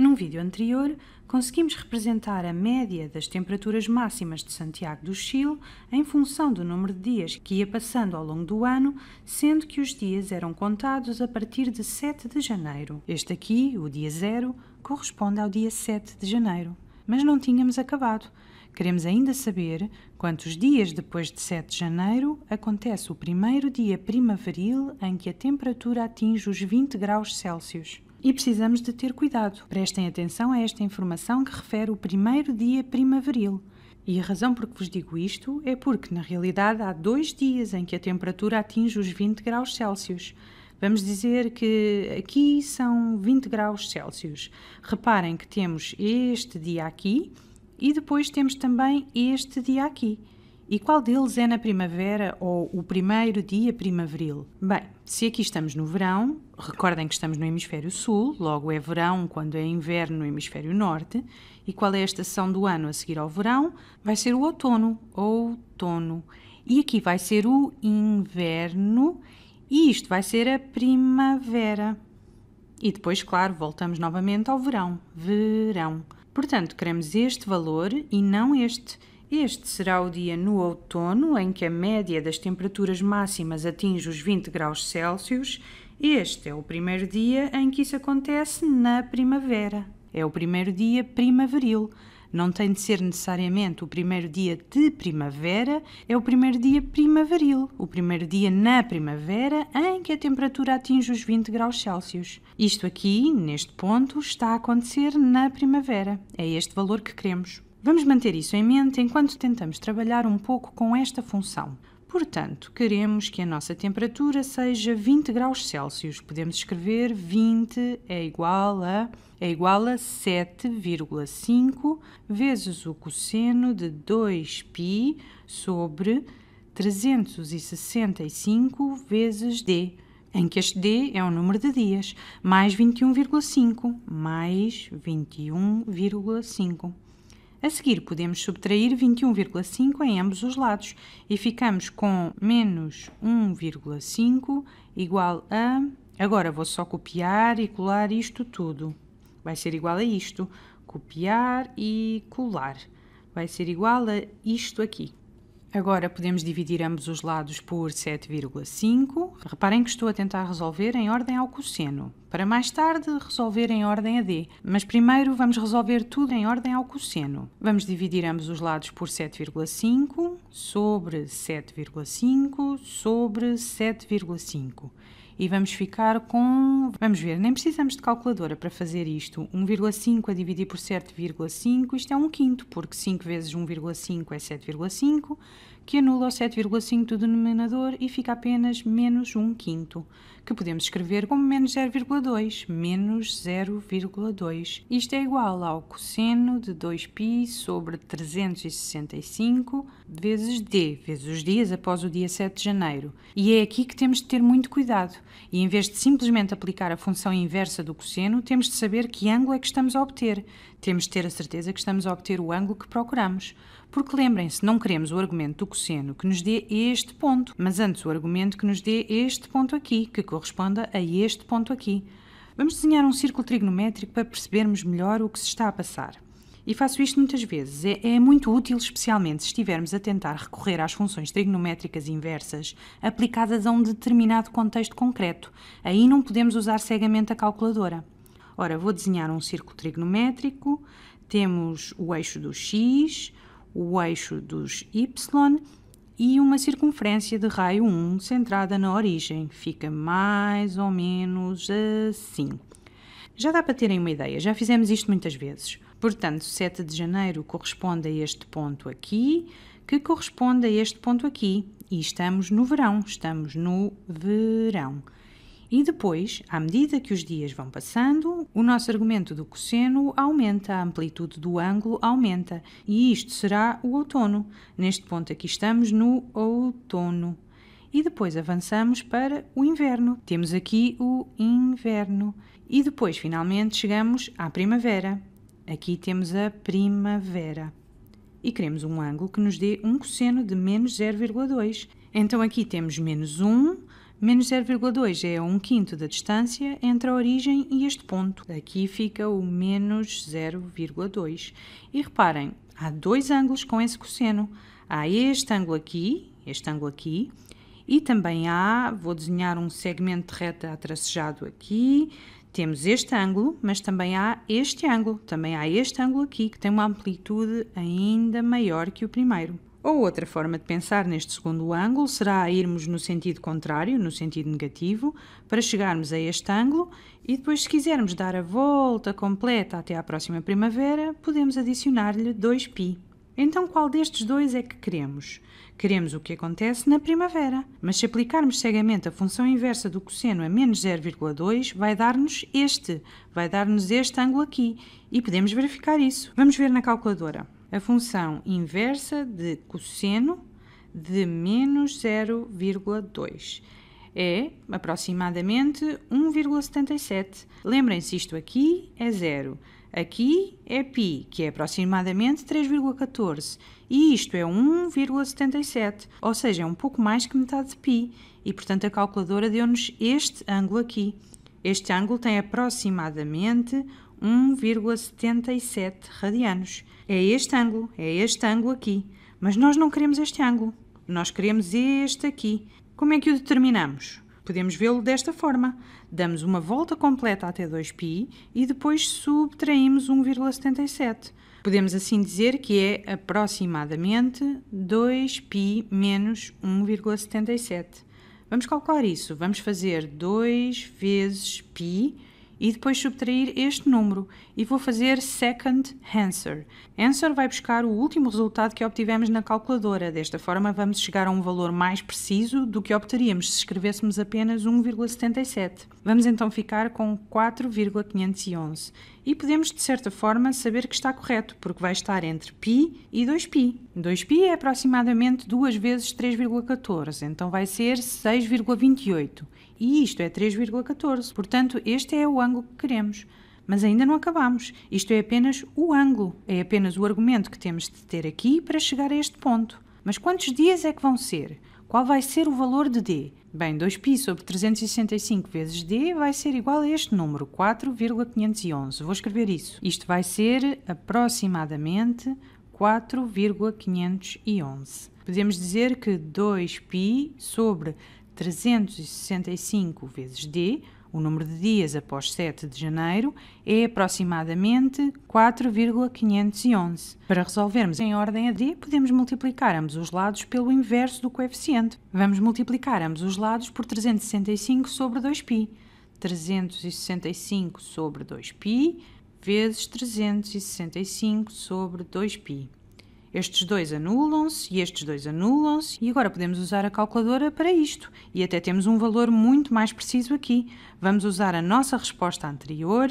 Num vídeo anterior, conseguimos representar a média das temperaturas máximas de Santiago do Chile em função do número de dias que ia passando ao longo do ano, sendo que os dias eram contados a partir de 7 de janeiro. Este aqui, o dia 0, corresponde ao dia 7 de janeiro. Mas não tínhamos acabado. Queremos ainda saber quantos dias depois de 7 de janeiro acontece o primeiro dia primaveril em que a temperatura atinge os 20 graus Celsius e precisamos de ter cuidado. Prestem atenção a esta informação que refere o primeiro dia primaveril. E a razão por que vos digo isto é porque, na realidade, há dois dias em que a temperatura atinge os 20 graus Celsius. Vamos dizer que aqui são 20 graus Celsius. Reparem que temos este dia aqui e depois temos também este dia aqui. E qual deles é na primavera ou o primeiro dia primaveril? Bem, se aqui estamos no verão, recordem que estamos no hemisfério sul, logo é verão quando é inverno no hemisfério norte, e qual é a estação do ano a seguir ao verão? Vai ser o outono, outono. E aqui vai ser o inverno, e isto vai ser a primavera. E depois, claro, voltamos novamente ao verão, verão. Portanto, queremos este valor e não este. Este será o dia no outono em que a média das temperaturas máximas atinge os 20 graus Celsius. Este é o primeiro dia em que isso acontece na primavera. É o primeiro dia primaveril. Não tem de ser necessariamente o primeiro dia de primavera, é o primeiro dia primaveril, o primeiro dia na primavera em que a temperatura atinge os 20 graus Celsius. Isto aqui, neste ponto, está a acontecer na primavera. É este valor que queremos. Vamos manter isso em mente enquanto tentamos trabalhar um pouco com esta função. Portanto, queremos que a nossa temperatura seja 20 graus Celsius. Podemos escrever 20 é igual a, é igual a 7,5 vezes o cosseno de 2π sobre 365 vezes d, em que este d é o número de dias, mais 21,5, mais 21,5. A seguir, podemos subtrair 21,5 em ambos os lados e ficamos com menos 1,5 igual a... Agora vou só copiar e colar isto tudo. Vai ser igual a isto. Copiar e colar. Vai ser igual a isto aqui. Agora podemos dividir ambos os lados por 7,5. Reparem que estou a tentar resolver em ordem ao cosseno, para mais tarde resolver em ordem a D. Mas primeiro vamos resolver tudo em ordem ao cosseno. Vamos dividir ambos os lados por 7,5 sobre 7,5 sobre 7,5 e vamos ficar com, vamos ver, nem precisamos de calculadora para fazer isto, 1,5 a dividir por 7,5, isto é um quinto, porque 5 vezes 1,5 é 7,5, que anula o 7,5 do denominador e fica apenas menos 1 quinto, que podemos escrever como menos 0,2, menos 0,2. Isto é igual ao cosseno de 2π sobre 365 vezes d, vezes os dias após o dia 7 de janeiro. E é aqui que temos de ter muito cuidado, e em vez de simplesmente aplicar a função inversa do cosseno, temos de saber que ângulo é que estamos a obter. Temos de ter a certeza que estamos a obter o ângulo que procuramos, porque lembrem-se, não queremos o argumento do cosseno cosseno que nos dê este ponto, mas antes o argumento que nos dê este ponto aqui, que corresponda a este ponto aqui. Vamos desenhar um círculo trigonométrico para percebermos melhor o que se está a passar. E faço isto muitas vezes. É, é, muito útil, especialmente se estivermos a tentar recorrer às funções trigonométricas inversas aplicadas a um determinado contexto concreto. Aí não podemos usar cegamente a calculadora. Ora, vou desenhar um círculo trigonométrico, temos o eixo do x, o eixo dos y e uma circunferência de raio 1 centrada na origem. Fica mais ou menos assim. Já dá para terem uma ideia, já fizemos isto muitas vezes. Portanto, 7 de janeiro corresponde a este ponto aqui, que corresponde a este ponto aqui. E estamos no verão, estamos no verão. E depois, à medida que os dias vão passando, o nosso argumento do cosseno aumenta, a amplitude do ângulo aumenta, e isto será o outono. Neste ponto aqui estamos no outono. E depois avançamos para o inverno. Temos aqui o inverno. E depois, finalmente, chegamos à primavera. Aqui temos a primavera. E queremos um ângulo que nos dê um cosseno de menos 0,2. Então aqui temos menos 1, Menos 0,2 é um quinto da distância entre a origem e este ponto. Aqui fica o menos 0,2. E reparem, há dois ângulos com esse cosseno. Há este ângulo aqui, este ângulo aqui, e também há, vou desenhar um segmento de reta atracejado aqui, temos este ângulo, mas também há este ângulo, também há este ângulo aqui, que tem uma amplitude ainda maior que o primeiro. Ou outra forma de pensar neste segundo ângulo será irmos no sentido contrário, no sentido negativo, para chegarmos a este ângulo e depois, se quisermos dar a volta completa até à próxima primavera, podemos adicionar-lhe 2π. Então, qual destes dois é que queremos? Queremos o que acontece na primavera, mas se aplicarmos cegamente a função inversa do cosseno a menos 0,2, vai dar-nos este, vai dar-nos este ângulo aqui, e podemos verificar isso. Vamos ver na calculadora a função inversa de cosseno de menos 0,2. É aproximadamente 1,77. Lembrem-se, isto aqui é zero. Aqui é π, que é aproximadamente 3,14, e isto é 1,77, ou seja, é um pouco mais que metade de π, e portanto a calculadora deu-nos este ângulo aqui. Este ângulo tem aproximadamente 1,77 radianos. É este ângulo, é este ângulo aqui. Mas nós não queremos este ângulo, nós queremos este aqui. Como é que o determinamos? Podemos vê-lo desta forma. Damos uma volta completa até 2π e depois subtraímos 1,77. Podemos assim dizer que é aproximadamente 2π menos 1,77. Vamos calcular isso. Vamos fazer 2 vezes π e depois subtrair este número e vou fazer second answer. Answer vai buscar o último resultado que obtivemos na calculadora. Desta forma vamos chegar a um valor mais preciso do que obteríamos se escrevêssemos apenas 1,77. Vamos então ficar com 4,511 e podemos de certa forma saber que está correto, porque vai estar entre π e 2π. 2π é aproximadamente 2 vezes 3,14, então vai ser 6,28 e isto é 3,14. Portanto, este é o ângulo que queremos. Mas ainda não acabamos. Isto é apenas o ângulo, é apenas o argumento que temos de ter aqui para chegar a este ponto. Mas quantos dias é que vão ser? Qual vai ser o valor de D? Bem, 2π sobre 365 vezes D vai ser igual a este número, 4,511. Vou escrever isso. Isto vai ser aproximadamente 4,511. Podemos dizer que 2π sobre 365 vezes D, o número de dias após 7 de janeiro, é aproximadamente 4,511. Para resolvermos em ordem a D, podemos multiplicar ambos os lados pelo inverso do coeficiente. Vamos multiplicar ambos os lados por 365 sobre 2π. 365 sobre 2π vezes 365 sobre 2π. Estes dois anulam-se e estes dois anulam-se, e agora podemos usar a calculadora para isto. E até temos um valor muito mais preciso aqui. Vamos usar a nossa resposta anterior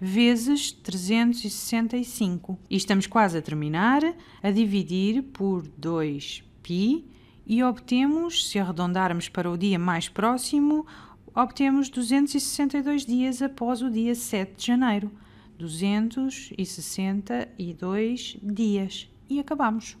vezes 365. E estamos quase a terminar, a dividir por 2π e obtemos, se arredondarmos para o dia mais próximo, obtemos 262 dias após o dia 7 de janeiro. 262 dias e acabamos.